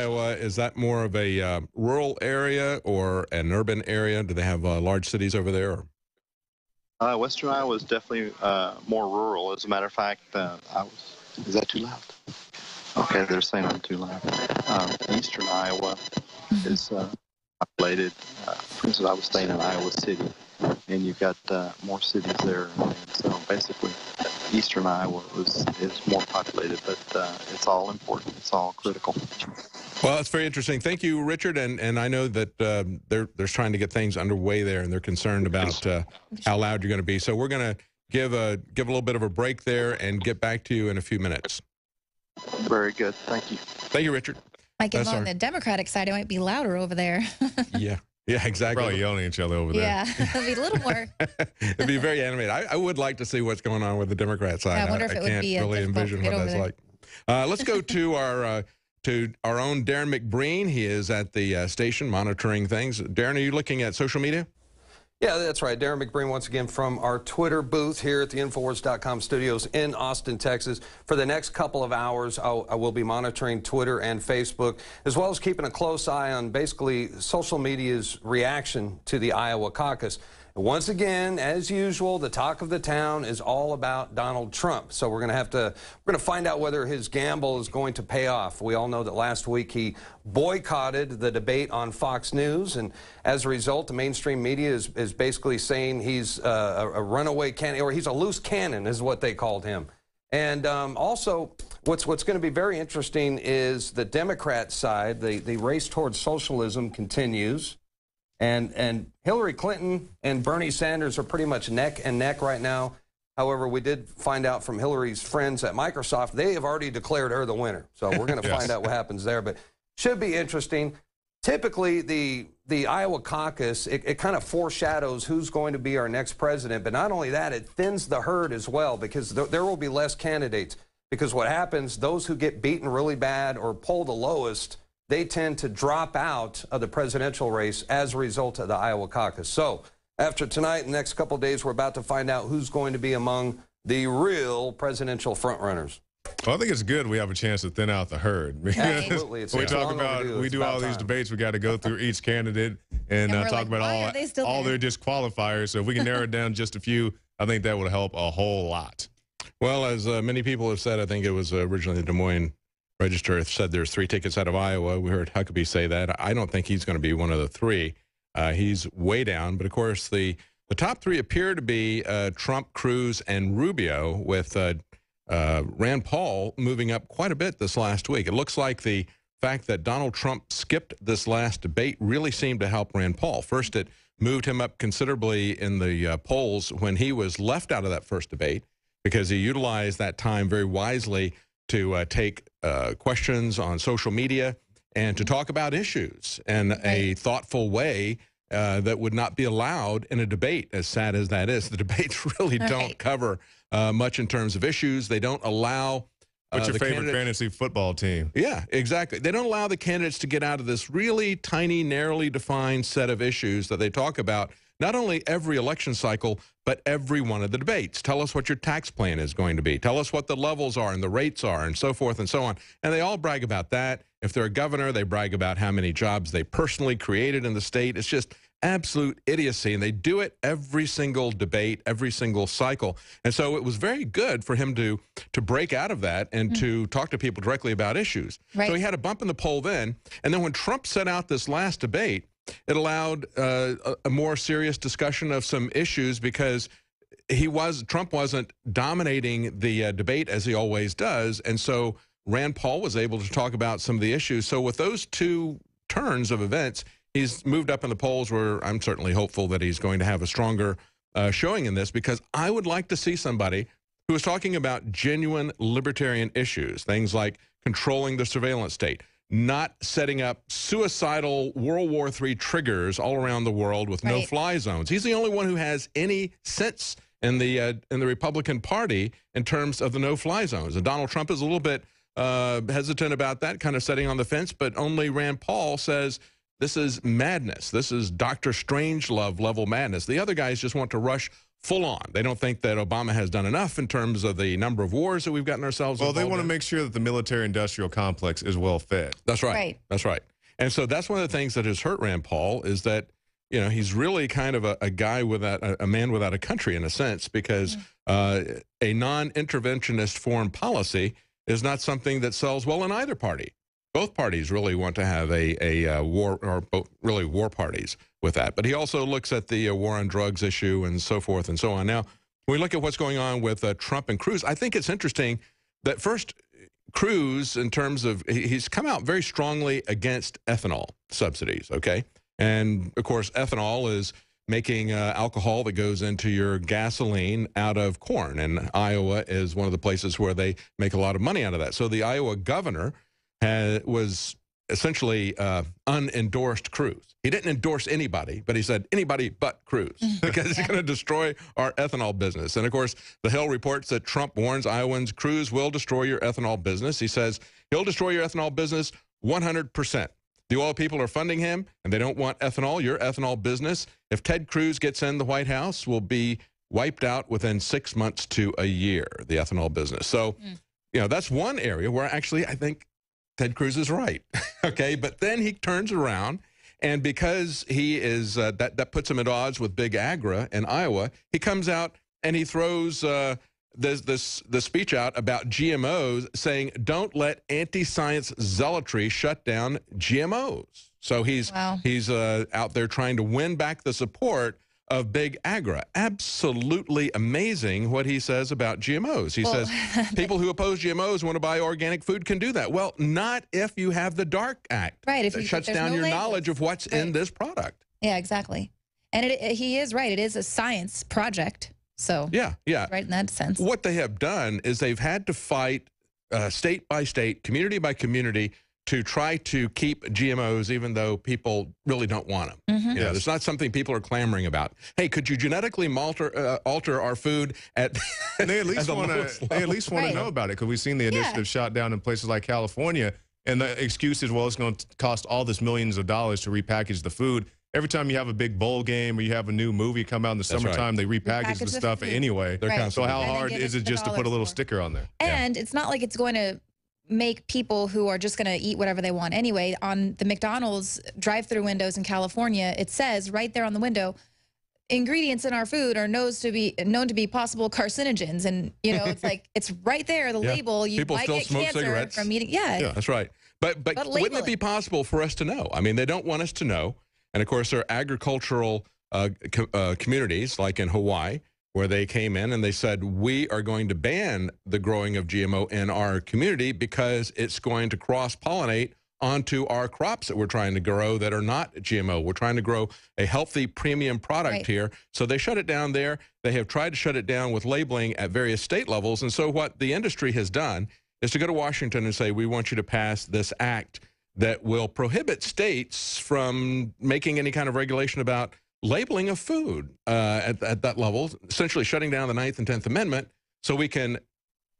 Iowa, is that more of a uh, rural area or an urban area? Do they have uh, large cities over there? Uh, Western Iowa is definitely uh, more rural. As a matter of fact, uh, I was. Is that too loud? Okay, they're saying I'm too loud. Um, Eastern Iowa is populated. for instance, I was staying in Iowa City, and you've got more cities there. So basically, Eastern Iowa is more populated, but it's all important. It's all critical. Well, it's very interesting. Thank you, Richard. And and I know that um, they're they're trying to get things underway there, and they're concerned about uh, how loud you're going to be. So we're going to give a give a little bit of a break there and get back to you in a few minutes. Very good. Thank you. Thank you, Richard. I get uh, on the Democratic side. It might be louder over there. yeah. Yeah, exactly. Probably yelling at each other over there. Yeah, it will be a little more. it'd be very animated. I, I, would like to see what's going on with the Democrat side. Yeah, I wonder I, if it I would be. I can't really envision what that's there. like. Uh, let's go to our uh, to our own Darren McBreen. He is at the uh, station monitoring things. Darren, are you looking at social media? Yeah, that's right. Darren McBreen once again from our Twitter booth here at the Infowars.com studios in Austin, Texas. For the next couple of hours, I'll, I will be monitoring Twitter and Facebook, as well as keeping a close eye on basically social media's reaction to the Iowa caucus. Once again, as usual, the talk of the town is all about Donald Trump. So we're going to have to we're going to find out whether his gamble is going to pay off. We all know that last week he boycotted the debate on Fox News, and as a result, the mainstream media is, is basically saying he's uh, a, runaway cannon, or he's a loose cannon, is what they called him. And um, also, what's what's going to be very interesting is the Democrat side. The the race towards socialism continues. And, and Hillary Clinton and Bernie Sanders are pretty much neck and neck right now. However, we did find out from Hillary's friends at Microsoft, they have already declared her the winner. So we're going to yes. find out what happens there. But should be interesting. Typically, the, the Iowa caucus, it, it kind of foreshadows who's going to be our next president. But not only that, it thins the herd as well because th there will be less candidates. Because what happens, those who get beaten really bad or pull the lowest they tend to drop out of the presidential race as a result of the Iowa caucus. So after tonight, the next couple days, we're about to find out who's going to be among the real presidential frontrunners. Well, I think it's good we have a chance to thin out the herd. Absolutely, we talk about we do all time. these debates. We got to go through each candidate and, and uh, talk like, about all all their disqualifiers. So if we can narrow it down just a few, I think that would help a whole lot. Well, as uh, many people have said, I think it was uh, originally the Des Moines register said there's three tickets out of Iowa. We heard Huckabee say that. I don't think he's going to be one of the three. Uh, he's way down. But of course, the, the top three appear to be uh, Trump, Cruz, and Rubio, with uh, uh, Rand Paul moving up quite a bit this last week. It looks like the fact that Donald Trump skipped this last debate really seemed to help Rand Paul. First, it moved him up considerably in the uh, polls when he was left out of that first debate because he utilized that time very wisely to uh, take uh, questions on social media and to talk about issues in a thoughtful way uh, that would not be allowed in a debate, as sad as that is. The debates really don't cover uh, much in terms of issues. They don't allow. Uh, What's your favorite fantasy football team? Yeah, exactly. They don't allow the candidates to get out of this really tiny, narrowly defined set of issues that they talk about not only every election cycle, but every one of the debates. Tell us what your tax plan is going to be. Tell us what the levels are and the rates are and so forth and so on. And they all brag about that. If they're a governor, they brag about how many jobs they personally created in the state. It's just absolute idiocy. And they do it every single debate, every single cycle. And so it was very good for him to, to break out of that and mm -hmm. to talk to people directly about issues. Right. So he had a bump in the poll then. And then when Trump set out this last debate, it allowed uh, a, a more serious discussion of some issues because he was Trump wasn't dominating the uh, debate as he always does, and so Rand Paul was able to talk about some of the issues. So with those two turns of events, he's moved up in the polls. Where I'm certainly hopeful that he's going to have a stronger uh, showing in this because I would like to see somebody who is talking about genuine libertarian issues, things like controlling the surveillance state, not setting up suicidal World War III triggers all around the world with right. no-fly zones. He's the only one who has any sense in the uh, in the Republican Party in terms of the no-fly zones. And Donald Trump is a little bit uh, hesitant about that, kind of setting on the fence. But only Rand Paul says this is madness. This is Doctor Strange Love level madness. The other guys just want to rush full on. They don't think that Obama has done enough in terms of the number of wars that we've gotten ourselves well, they want in. to make sure that the military industrial complex is well fed. That's right. right. That's right. And so that's one of the things that has hurt Rand Paul is that, you know, he's really kind of a, a guy without a, a, man without a country in a sense, because mm-hmm. uh, a non interventionist foreign policy is not something that sells well in either party both parties really want to have a, a, uh, war, or really war parties with that. But he also looks at the uh, war on drugs issue and so forth and so on. Now, when we look at what's going on with uh, Trump and Cruz, I think it's interesting that first, Cruz, in terms of, he's come out very strongly against ethanol subsidies, okay? And, of course, ethanol is making uh, alcohol that goes into your gasoline out of corn. And Iowa is one of the places where they make a lot of money out of that. So the Iowa governor had, was essentially uh, unendorsed Cruz. He didn't endorse anybody, but he said anybody but Cruz because he's going to destroy our ethanol business. And of course, the Hill reports that Trump warns Iowans Cruz will destroy your ethanol business. He says he'll destroy your ethanol business 100%. The oil people are funding him, and they don't want ethanol, your ethanol business. If Ted Cruz gets in, the White House will be wiped out within six months to a year, the ethanol business. So, mm. you know, that's one area where actually I think Ted Cruz is right. okay, but then he turns around. And because he is, uh, that, that puts him at odds with Big Agra in Iowa, he comes out and he throws uh, this, this, the speech out about GMOs saying, don't let anti-science zealotry shut down GMOs. So he's, wow. he's uh, out there trying to win back the support of Big Agra. Absolutely amazing what he says about GMOs. He well, says people who oppose GMOs want to buy organic food can do that. Well, not if you have the DARK Act. Right. If that shuts if down no your labels. knowledge of what's right. in this product. Yeah, exactly. And it, it, he is right. It is a science project. So yeah, yeah, right in that sense. What they have done is they've had to fight uh, state by state, community by community, to try to keep GMOs, even though people really don't want them. -hmm. it's not something people are clamoring about. Hey, could you genetically alter, uh, alter our food at and They at least want to They at least want right. to know about it because we've seen the initiative yeah. shot down in places like California. And the excuse is, well, it's going to cost all this millions of dollars to repackage the food. Every time you have a big bowl game or you have a new movie come out in the That's summertime, right. they repackage, repackage the, the, stuff food. anyway. Right. So how hard is it just to put a little sticker on there? And yeah. it's not like it's going to make people who are just going to eat whatever they want anyway on the McDonald's drive-through windows in California it says right there on the window ingredients in our food are known to be known to be possible carcinogens and you know it's like it's right there the yeah. label you people might still get smoke cancer cigarettes from eating yeah, yeah that's right but but, but wouldn't it be possible for us to know I mean they don't want us to know and of course there are agricultural uh, co uh, communities like in Hawaii where they came in and they said, We are going to ban the growing of GMO in our community because it's going to cross pollinate onto our crops that we're trying to grow that are not GMO. We're trying to grow a healthy premium product right. here. So they shut it down there. They have tried to shut it down with labeling at various state levels. And so what the industry has done is to go to Washington and say, We want you to pass this act that will prohibit states from making any kind of regulation about labeling of food uh, at, at that level, essentially shutting down the Ninth and Tenth Amendment so we can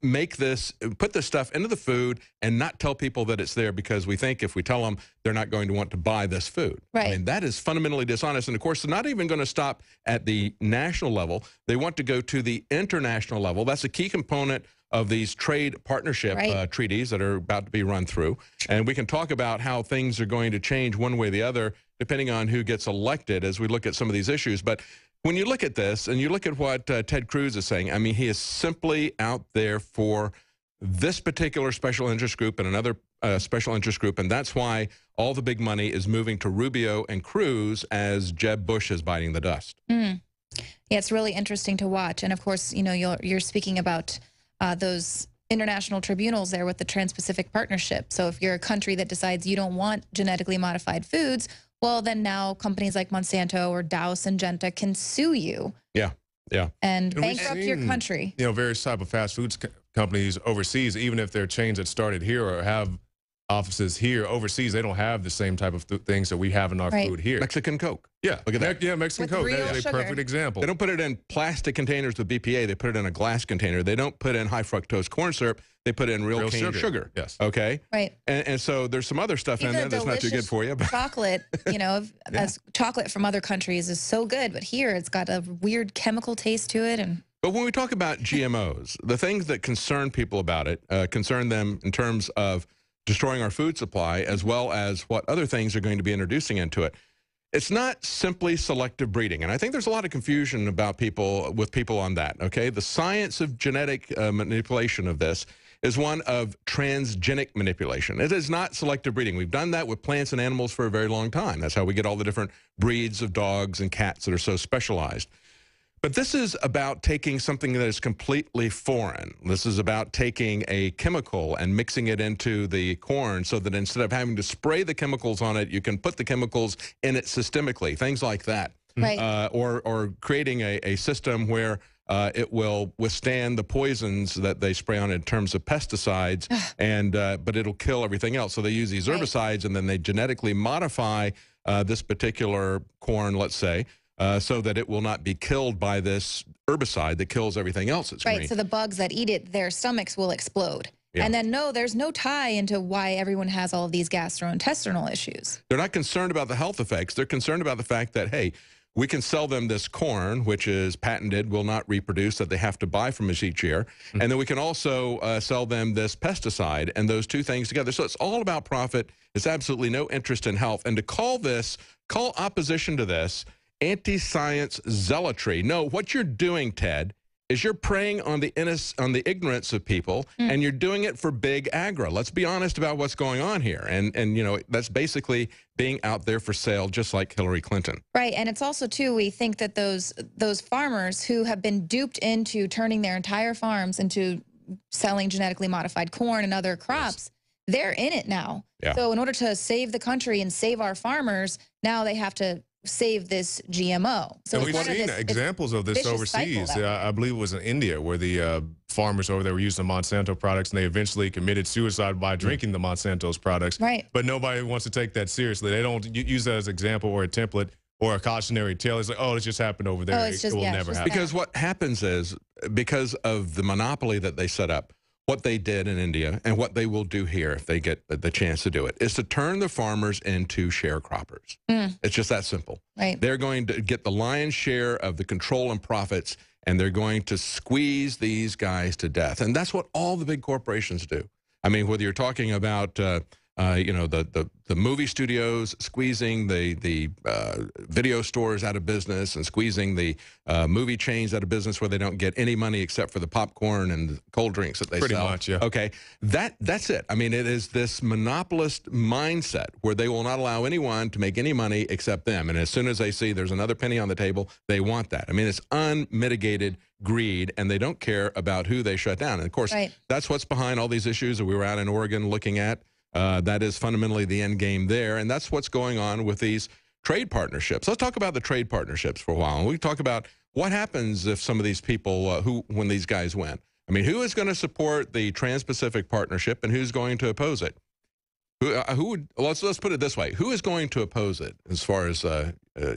make this, put this stuff into the food and not tell people that it's there because we think if we tell them, they're not going to want to buy this food. Right. I mean, that is fundamentally dishonest. And of course, they're not even going to stop at the national level. They want to go to the international level. That's a key component of these trade partnership right. uh, treaties that are about to be run through. And we can talk about how things are going to change one way or the other depending on who gets elected as we look at some of these issues. But when you look at this and you look at what uh, Ted Cruz is saying, I mean, he is simply out there for this particular special interest group and another uh, special interest group. And that's why all the big money is moving to Rubio and Cruz as Jeb Bush is biting the dust. Mm. Yeah, it's really interesting to watch. And of course, you know, you're, you're speaking about uh, those international tribunals there with the Trans-Pacific Partnership. So if you're a country that decides you don't want genetically modified foods, well, then now companies like Monsanto or Dow Syngenta can sue you. Yeah, yeah. And, and bankrupt seen, your country. You know, various type of fast foods companies overseas, even if they're chains that started here or have offices here overseas they don't have the same type of th things that we have in our right. food here mexican coke yeah look at that Me yeah mexican with coke that's a perfect example they don't put it in plastic containers with bpa they put it in a glass container they don't put in high fructose corn syrup they put in real, real cane sugar. sugar. yes okay right and, and, so there's some other stuff Even in there that's not too good for you but chocolate you know yeah. chocolate from other countries is so good but here it's got a weird chemical taste to it and but when we talk about gmos the things that concern people about it uh, concern them in terms of destroying our food supply, as well as what other things are going to be introducing into it. It's not simply selective breeding, and I think there's a lot of confusion about people with people on that, okay? The science of genetic uh, manipulation of this is one of transgenic manipulation. It is not selective breeding. We've done that with plants and animals for a very long time. That's how we get all the different breeds of dogs and cats that are so specialized. But this is about taking something that is completely foreign. This is about taking a chemical and mixing it into the corn so that instead of having to spray the chemicals on it, you can put the chemicals in it systemically, things like that. Right. Uh, or, or creating a, a system where uh, it will withstand the poisons that they spray on in terms of pesticides, and uh, but it'll kill everything else. So they use these herbicides, right. and then they genetically modify uh, this particular corn, let's say, uh, so that it will not be killed by this herbicide that kills everything else that's right, green. Right, so the bugs that eat it, their stomachs will explode. Yeah. And then, no, there's no tie into why everyone has all of these gastrointestinal issues. They're not concerned about the health effects. They're concerned about the fact that, hey, we can sell them this corn, which is patented, will not reproduce, that they have to buy from us each year. Mm -hmm. And then we can also uh, sell them this pesticide and those two things together. So it's all about profit. It's absolutely no interest in health. And to call this, call opposition to this, anti science zealotry. No, what you're doing, Ted, is you're preying on the on the ignorance of people, mm. and you're doing it for big agro. Let's be honest about what's going on here, and and you know that's basically being out there for sale, just like Hillary Clinton. Right, and it's also too we think that those those farmers who have been duped into turning their entire farms into selling genetically modified corn and other crops. Yes they're in it now. Yeah. So in order to save the country and save our farmers, now they have to save this GMO. So and we've seen of examples of this overseas. I believe it was in India where the uh, farmers over there were using Monsanto products and they eventually committed suicide by hmm. drinking the Monsanto's products. Right. But nobody wants to take that seriously. They don't use that as an example or a template or a cautionary tale. It's like, oh, it just happened over oh, there. Oh, just, it will yeah, never happen. Because what happens is, because of the monopoly that they set up, what they did in India and what they will do here if they get the chance to do it is to turn the farmers into sharecroppers. Mm. It's just that simple. Right. They're going to get the lion's share of the control and profits, and they're going to squeeze these guys to death. And that's what all the big corporations do. I mean, whether you're talking about uh, uh, you know the, the the movie studios squeezing the the uh, video stores out of business and squeezing the uh, movie chains out of business where they don't get any money except for the popcorn and cold drinks that they Pretty sell. Pretty much, yeah. Okay, that that's it. I mean, it is this monopolist mindset where they will not allow anyone to make any money except them. And as soon as they see there's another penny on the table, they want that. I mean, it's unmitigated greed and they don't care about who they shut down. And of course, right. that's what's behind all these issues that we were out in Oregon looking at uh, that is fundamentally the end game there. And that's what's going on with these trade partnerships. Let's talk about the trade partnerships for a while. And we talk about what happens if some of these people, uh, who when these guys win. I mean, who is going to support the Trans-Pacific Partnership and who's going to oppose it? Who, uh, who would, let's, let's put it this way. Who is going to oppose it as far as uh, uh,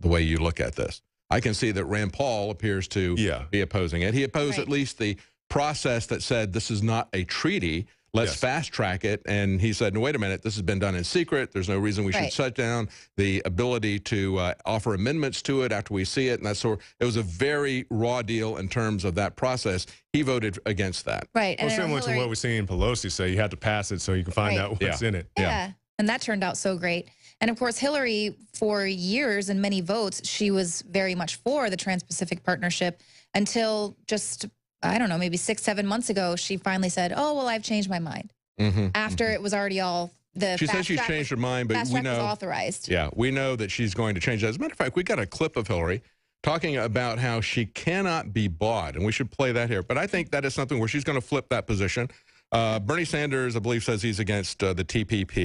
the way you look at this? I can see that Rand Paul appears to yeah. be opposing it. He opposed right. at least the process that said this is not a treaty. Let's yes. fast track it. And he said, no, wait a minute, this has been done in secret. There's no reason we right. should shut down the ability to uh, offer amendments to it after we see it. And that's sort of, it was a very raw deal in terms of that process. He voted against that. Right. And well, similar Hillary... to what we're seeing Pelosi say, you had to pass it so you can find right. out what's yeah. in it. Yeah. yeah. And that turned out so great. And of course, Hillary, for years and many votes, she was very much for the Trans Pacific Partnership until just I don't know, maybe six, seven months ago, she finally said, oh, well, I've changed my mind. Mm -hmm, After mm -hmm. it was already all the she says she's changed her mind, but we know authorized. Yeah, we know that she's going to change that. As a matter of fact, we got a clip of Hillary talking about how she cannot be bought, and we should play that here. But I think that is something where she's going to flip that position. Uh, Bernie Sanders, I believe, says he's against uh, the TPP.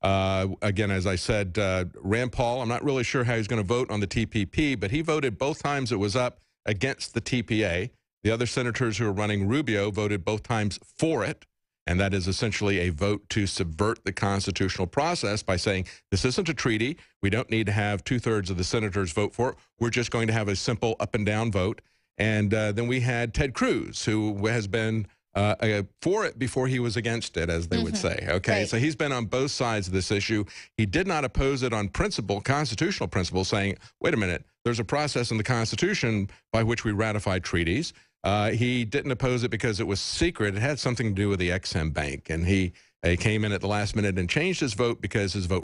Uh, again, as I said, uh, Rand Paul, I'm not really sure how he's going to vote on the TPP, but he voted both times it was up against the TPA. The other senators who are running Rubio voted both times for it. And that is essentially a vote to subvert the constitutional process by saying this isn't a treaty. We don't need to have two thirds of the senators vote for it. We're just going to have a simple up and down vote. And uh, then we had Ted Cruz, who has been uh, for it before he was against it, as they mm -hmm. would mm-hmm. say. Okay, right. so he's been on both sides of this issue. He did not oppose it on principle, constitutional principle, saying, wait a minute, there's a process in the Constitution by which we ratify treaties. Uh, he didn't oppose it because it was secret. It had something to do with the XM Bank, and he, he uh, came in at the last minute and changed his vote because his vote.